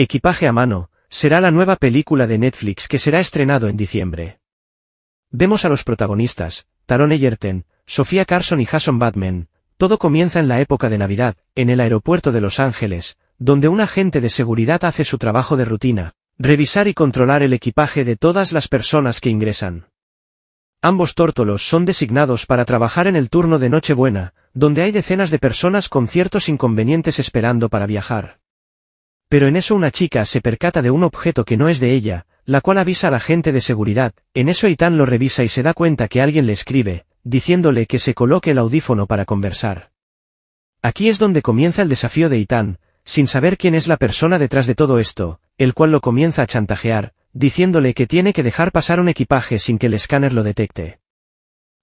Equipaje a mano, será la nueva película de Netflix que será estrenado en diciembre. Vemos a los protagonistas, Taron Egerton, Sofía Carson y Jason Batman. Todo comienza en la época de Navidad, en el aeropuerto de Los Ángeles, donde un agente de seguridad hace su trabajo de rutina, revisar y controlar el equipaje de todas las personas que ingresan. Ambos tórtolos son designados para trabajar en el turno de Nochebuena, donde hay decenas de personas con ciertos inconvenientes esperando para viajar. Pero en eso una chica se percata de un objeto que no es de ella, la cual avisa a la gente de seguridad, en eso Itán lo revisa y se da cuenta que alguien le escribe, diciéndole que se coloque el audífono para conversar. Aquí es donde comienza el desafío de Itán, sin saber quién es la persona detrás de todo esto, el cual lo comienza a chantajear, diciéndole que tiene que dejar pasar un equipaje sin que el escáner lo detecte.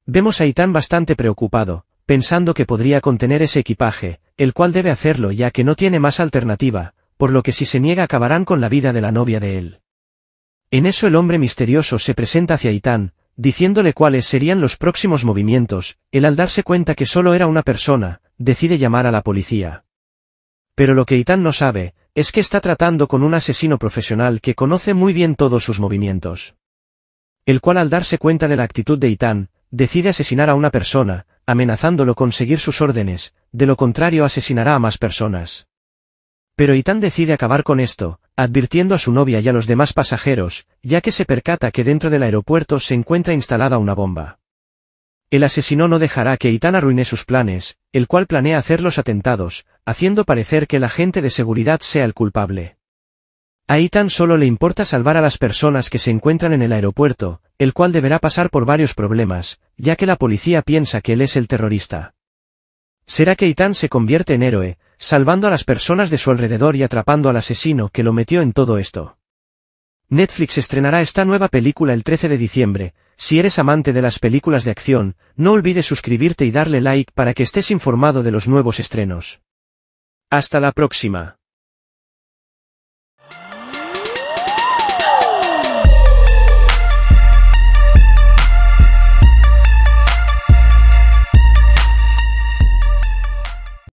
Vemos a Itán bastante preocupado, pensando que podría contener ese equipaje, el cual debe hacerlo ya que no tiene más alternativa, por lo que si se niega acabarán con la vida de la novia de él. En eso el hombre misterioso se presenta hacia Itán, diciéndole cuáles serían los próximos movimientos, él al darse cuenta que solo era una persona, decide llamar a la policía. Pero lo que Itán no sabe, es que está tratando con un asesino profesional que conoce muy bien todos sus movimientos. El cual al darse cuenta de la actitud de Itán, decide asesinar a una persona, amenazándolo con seguir sus órdenes, de lo contrario asesinará a más personas. Pero Itán decide acabar con esto, advirtiendo a su novia y a los demás pasajeros, ya que se percata que dentro del aeropuerto se encuentra instalada una bomba. El asesino no dejará que Itán arruine sus planes, el cual planea hacer los atentados, haciendo parecer que la agente de seguridad sea el culpable. A Itán solo le importa salvar a las personas que se encuentran en el aeropuerto, el cual deberá pasar por varios problemas, ya que la policía piensa que él es el terrorista. ¿Será que Itán se convierte en héroe, salvando a las personas de su alrededor y atrapando al asesino que lo metió en todo esto. Netflix estrenará esta nueva película el 13 de diciembre. Si eres amante de las películas de acción, no olvides suscribirte y darle like para que estés informado de los nuevos estrenos. Hasta la próxima.